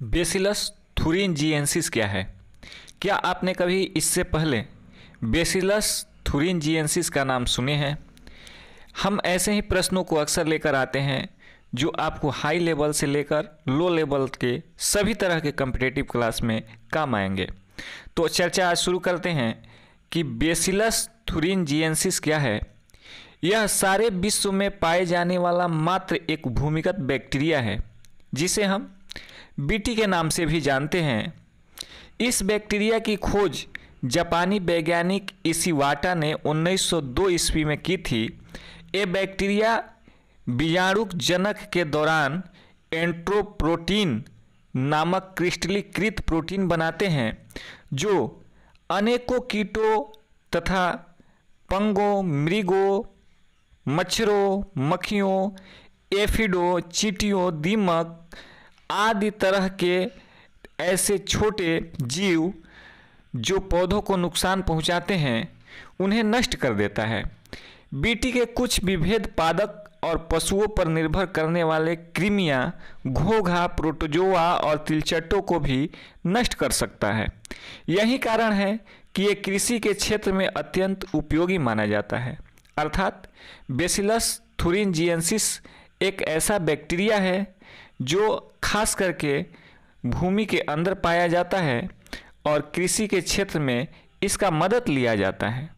हम्म। Bacillus थुरिनजिएंसिस क्या है क्या आपने कभी इससे पहले बेसिलस थुरिनजिएंसिस का नाम सुने हैं हम ऐसे ही प्रश्नों को अक्सर लेकर आते हैं जो आपको हाई लेवल से लेकर लो लेवल के सभी तरह के कम्पिटेटिव क्लास में काम आएंगे तो चर्चा आज शुरू करते हैं कि बेसिलस थुरिनजिएंसिस क्या है यह सारे विश्व में पाए जाने वाला मात्र एक भूमिगत बैक्टीरिया है जिसे हम बीटी के नाम से भी जानते हैं इस बैक्टीरिया की खोज जापानी वैज्ञानिक इसीवाटा ने 1902 ईस्वी में की थी ये बैक्टीरिया बीजाणुक जनक के दौरान एंट्रोप्रोटीन नामक क्रिस्टलीकृत प्रोटीन बनाते हैं जो अनेकों कीटों तथा पंगों मृगों मच्छरों मक्खियों एफिडो चीटियों दीमक आदि तरह के ऐसे छोटे जीव जो पौधों को नुकसान पहुंचाते हैं उन्हें नष्ट कर देता है बीटी के कुछ विभेद पादक और पशुओं पर निर्भर करने वाले क्रीमिया घोघा प्रोटोजोआ और तिलचट्टों को भी नष्ट कर सकता है यही कारण है कि ये कृषि के क्षेत्र में अत्यंत उपयोगी माना जाता है अर्थात बेसिलस थुरिनजियंसिस एक ऐसा बैक्टीरिया है जो खास करके भूमि के अंदर पाया जाता है और कृषि के क्षेत्र में इसका मदद लिया जाता है